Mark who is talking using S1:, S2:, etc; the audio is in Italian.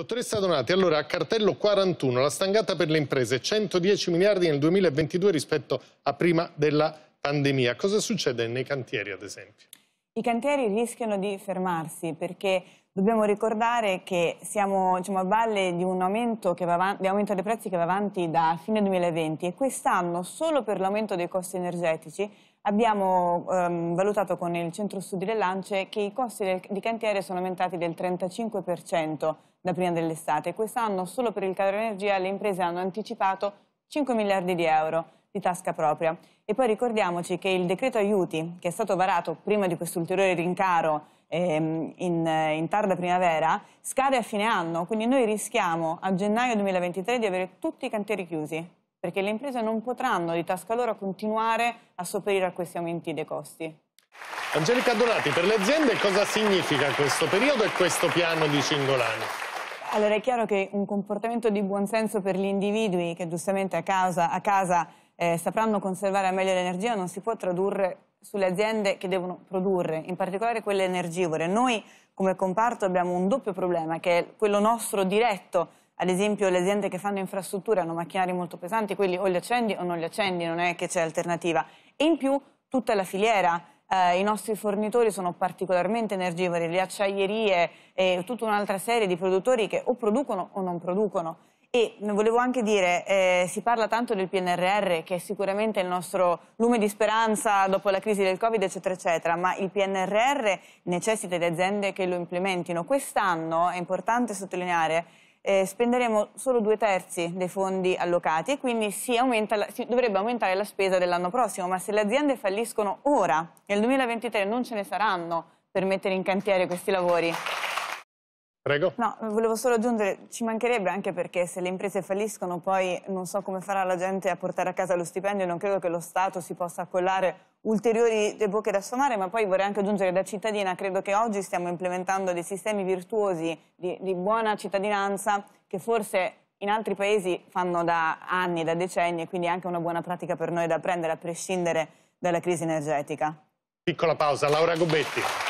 S1: Dottoressa Donati, allora a cartello 41 la stangata per le imprese, 110 miliardi nel 2022 rispetto a prima della pandemia. Cosa succede nei cantieri ad esempio?
S2: I cantieri rischiano di fermarsi perché dobbiamo ricordare che siamo diciamo, a valle di un aumento, avanti, di aumento dei prezzi che va avanti da fine 2020 e quest'anno solo per l'aumento dei costi energetici abbiamo ehm, valutato con il Centro Studi delle Lance che i costi del, di cantiere sono aumentati del 35% da prima dell'estate. Quest'anno solo per il caro energia le imprese hanno anticipato 5 miliardi di euro di tasca propria. E poi ricordiamoci che il decreto aiuti, che è stato varato prima di questo ulteriore rincaro ehm, in, in tarda primavera, scade a fine anno, quindi noi rischiamo a gennaio 2023 di avere tutti i cantieri chiusi perché le imprese non potranno di tasca loro continuare a sopperire a questi aumenti dei costi.
S1: Angelica Donati, per le aziende cosa significa questo periodo e questo piano di Cingolani?
S2: Allora è chiaro che un comportamento di buonsenso per gli individui che giustamente a casa, a casa eh, sapranno conservare a meglio l'energia non si può tradurre sulle aziende che devono produrre, in particolare quelle energivore. Noi come comparto abbiamo un doppio problema che è quello nostro diretto ad esempio le aziende che fanno infrastrutture hanno macchinari molto pesanti, quelli o li accendi o non li accendi, non è che c'è alternativa. E in più tutta la filiera, eh, i nostri fornitori sono particolarmente energivori, le acciaierie e tutta un'altra serie di produttori che o producono o non producono. E volevo anche dire, eh, si parla tanto del PNRR, che è sicuramente il nostro lume di speranza dopo la crisi del Covid, eccetera, eccetera, ma il PNRR necessita di aziende che lo implementino. Quest'anno, è importante sottolineare, eh, spenderemo solo due terzi dei fondi allocati e quindi si, la, si dovrebbe aumentare la spesa dell'anno prossimo, ma se le aziende falliscono ora, nel 2023 non ce ne saranno per mettere in cantiere questi lavori. Prego. No, volevo solo aggiungere, ci mancherebbe anche perché se le imprese falliscono poi non so come farà la gente a portare a casa lo stipendio, non credo che lo Stato si possa accollare ulteriori bocche da sfamare, ma poi vorrei anche aggiungere da cittadina, credo che oggi stiamo implementando dei sistemi virtuosi di, di buona cittadinanza che forse in altri paesi fanno da anni, da decenni, e quindi è anche una buona pratica per noi da prendere a prescindere dalla crisi energetica.
S1: Piccola pausa, Laura Gobetti.